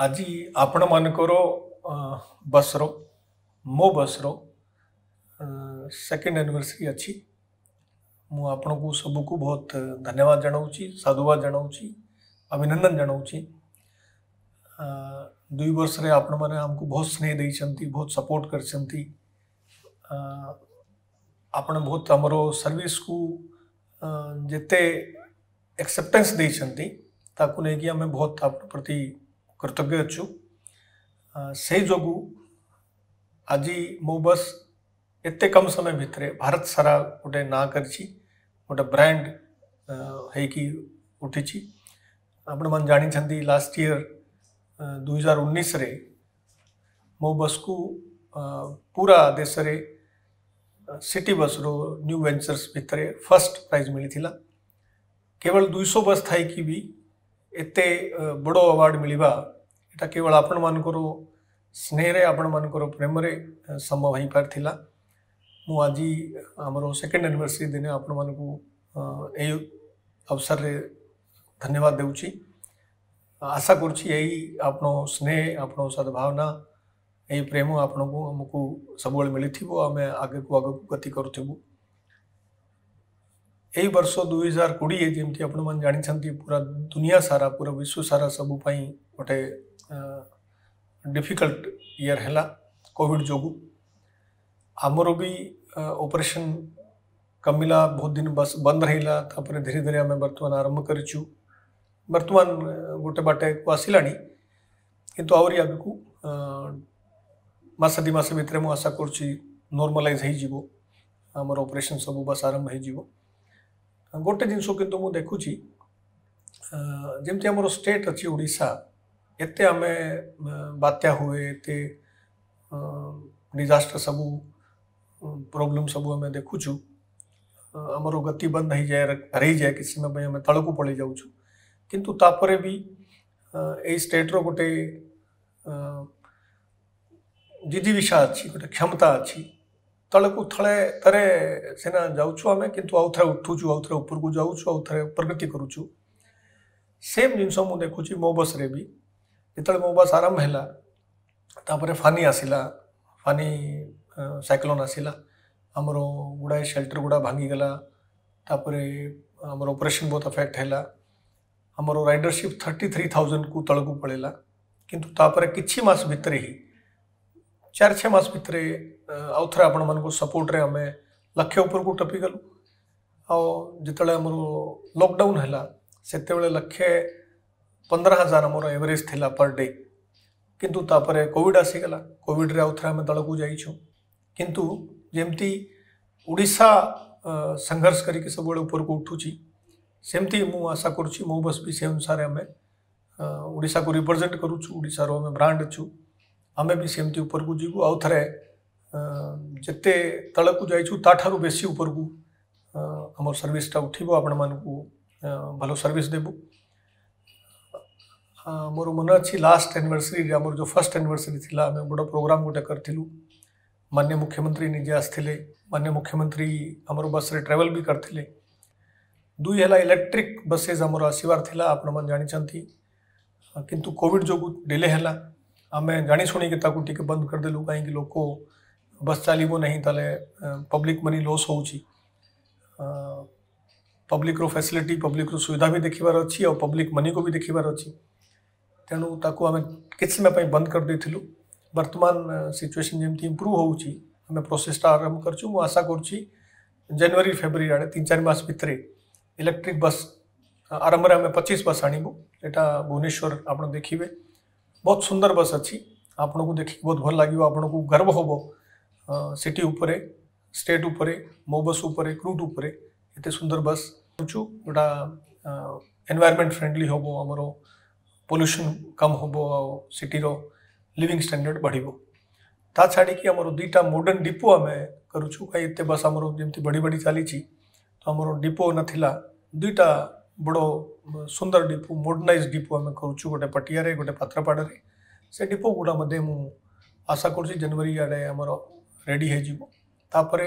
आज आपण मानकर बसरो मो बसरो सेकेंड एनिवर्सरी अच्छी सब सबको बहुत धन्यवाद जनावि साधुवाद जनावि अभिनंदन जनावि दुई वर्ष मैंने आमको बहुत स्नेह दे बहुत सपोर्ट कर आप बहुत आम सर्विस को जिते एक्सेप्टेन्स देखिए आम बहुत आप प्रति कर्तव्य अच्छु से जो आज मो बस एत कम समय भितर भारत सारा गोटे ना कर गोटे ब्रांड होगी उठी आपण मैं जानी लास्ट इयर रे मो बस को पूरा देश रे सिटी बस रो न्यू वेंचर्स भितर फर्स्ट प्राइज मिली केवल 200 बस थी भी एत बड़ो अवार्ड मिलवा এটা কেউ লাগাপন মান কৰো স্নেৰে आपण মান কৰো প্ৰেমৰে সমৱহাই পৰथिলা ম আজি আমৰ সেকেন্ড এনিৱাৰসাৰ দিনে आपण মানক এই অৱসৰৰে ধন্যবাদ দাউচি আশা কৰছি এই আপনো স্নেহ আপনো সদভাৱনা এই প্ৰেমো আপোনাক আমাক সকলোৱে মিলি থিবা আমি আগকে আগকে গতি কৰতেবা এই বছৰ 2020 এ যেতিয়া आपण মান জানিছান্তি पुरा দুনিয়া সারা पुरा বিশ্ব সারা সবপই ওটে डिफिकल्ट ईयर है कॉविड जो आमर भी ऑपरेशन कमिला बहुत दिन बस बंद रहिला धीरे धीरे आम बर्तमान आरंभ कर बर्तमान गोटे बाटे को आसला कितु आहरी को मस दुमास भितर मुझे आशा करमालाइज हो आमर ऑपरेशन सब बस आरंभ हो गोटे जिनस कितु मुझे देखुची जमी आम स्टेट अच्छी ओडा એતે અમે બાત્યા હુએ તે ડિઝાસ્ટર સબુ પ્રોબ્લેમ સબુ અમે દેખું છું અમારું ગતિ બંધ થઈ જાય રહી જાય કે સમય ପାଇଁ અમે તળકુ પડી જાઉં છું કિંતુ તાપરે બી એ સ્ટેટરો ગોટે દિદિવિશા અછી ગોટે ક્ષમતા અછી તળકુ થળે તરે સેના જાઉં છું અમે કિંતુ આઉથરે ઉઠું છું આઉથરે ઉપરકુ જાઉં છું આઉથરે પ્રગતિ કરું છું સેમ જિનિଷ ମୁଁ ଦେଖୁଛି ମୋ ବସ୍ରେ ବି ଯେତେବେଳେ ମୋ ବାସ୍ ଆରମ୍ଭ ହେଲା ତାପରେ ଫାନି ଆସିଲା ଫାନି ସାଇକ୍ଲୋନ୍ ଆସିଲା ଆମର ଗୁଡ଼ାଏ ସେଲ୍ଟର ଗୁଡ଼ା ଭାଙ୍ଗିଗଲା ତାପରେ ଆମର ଅପରେସନ୍ ବହୁତ ଆଫେକ୍ଟ ହେଲା ଆମର ରାଇଡରସିପ୍ ଥାର୍ଟି ଥ୍ରୀ ଥାଉଜେଣ୍ଡକୁ ତଳକୁ ପଳେଇଲା କିନ୍ତୁ ତାପରେ କିଛି ମାସ ଭିତରେ ହିଁ ଚାରି ଛଅ ମାସ ଭିତରେ ଆଉ ଥରେ ଆପଣମାନଙ୍କୁ ସପୋର୍ଟରେ ଆମେ ଲକ୍ଷ ଉପରକୁ ଟପିଗଲୁ ଆଉ ଯେତେବେଳେ ଆମର ଲକଡାଉନ୍ ହେଲା ସେତେବେଳେ ଲକ୍ଷେ पंद्रह हजार आम एवरेज थी पर डे किंतु तापर कोविड आसीगला कोविड रे आउथरे आम दल को जातु किंतु जेमती संघर्ष कर सब ऊपर को उठू सेमती मु आशा कर बस भी से अनुसार आम ओडा को रिप्रेजेंट करुशार आम ब्रांड अच्छु आम भी सेमती ऊपर को जीव आउ थे जिते तल को जाठ बेसी ऊपर को आम सर्विसटा उठब आपण मानक भल सर्स देबू मोर मन अच्छे लास्ट एनिभर्सरी आमर जो फर्स्ट एनिभर्सरी थी आम बड़ प्रोग्राम गोटे करूँ मान्य मुख्यमंत्री निजे आसते मान्य मुख्यमंत्री आम बस ट्रावेल भी करते दुई है इलेक्ट्रिक बसेज आम आसवर थी आप जानते किंतु कोविड जो डिले है आम जाणीशुणी टे बंद करदेलु कहीं लोक बस चलो नहीं पब्लिक मनी लस हो पब्लिक रो फैसिलिटी पब्लिक रो सुविधा भी देखार अच्छी और पब्लिक मनी को भी देखार अच्छी কেনউ তাকু আমি කිচল મે பை બંધ কর দিছিলু বর্তমান সিচুয়েশন যেমন টি ইমপ্রুভ হউচি আমি প্রসেসটা আরম্ভ করচু আমি আশা করচি জানুয়ারি ফেব্রুয়ারি আর তিন চার মাস পই তরে ইলেকট্রিক বাস আরম্ভ হবে 25 বাস আনিব এটা ভুবনেশ্বর आपण দেখিবে বহুত সুন্দর বাস আছে आपणকে দেখি বহুত ভাল লাগিব आपणকে গর্ব হবো সিটি উপরে স্টেট উপরে ম বাস উপরে রুট উপরে এত সুন্দর বাস বুঝু এটা এনवायरमेंट ফ্রেন্ডলি হবো আমরো पल्यूशन कम हम सिटर लिविंग स्टाणार्ड बढ़ो ता छाड़ी आम दुईटा मॉडर्न डिपो आम करुचु कहीं बस आम जमी बढ़ी बढ़ी चली तो आम डिपो नाला दुईटा बड़ सुंदर डिपो मॉडर्नाइज डिपो आम करुचु गोटे पटिया गोटे पत्रपाड़े से डिपो गुड़ा मुझे आशा कर जनवरी आड़े आम रेडी तापर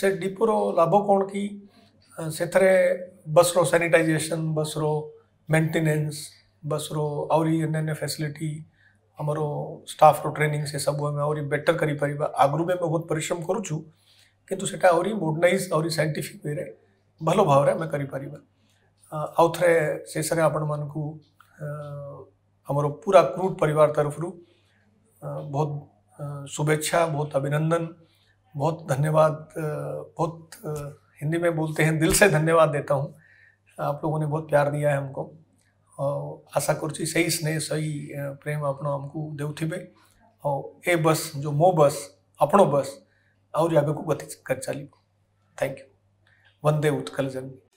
से डिपोर लाभ कौन कि से बस रो सानिटाइजेशन बस रो मेंटेनेंस बस बसर आ फैसिलिटी आमर स्टाफ ट्रेनिंग से सब आम आटर कर आगु भी बहुत पिश्रम करुचु कितु से मोडर्णाइज आइंटीफिक वे भलो भाव में आमपर आउ थे शेष आपर पूरा क्रूड परिवार तरफ रु बहुत शुभेच्छा बहुत अभिनंदन बहुत धन्यवाद बहुत हिंदी में बोलते हैं दिल से धन्यवाद देता हूँ आप लोगों ने बहुत प्यार दिया है हमको ଆଶା କରୁଛି ସେଇ ସ୍ନେହ ସେଇ ପ୍ରେମ ଆପଣ ଆମକୁ ଦେଉଥିବେ ଆଉ ଏ ବସ୍ ଯେଉଁ ମୋ ବସ୍ ଆପଣ ବସ୍ ଆହୁରି ଆଗକୁ ଗତି ଚାଲିବ ଥ୍ୟାଙ୍କ ୟୁ ବନ୍ଦେ ଉତ୍କଳ ଜନ୍ମୀ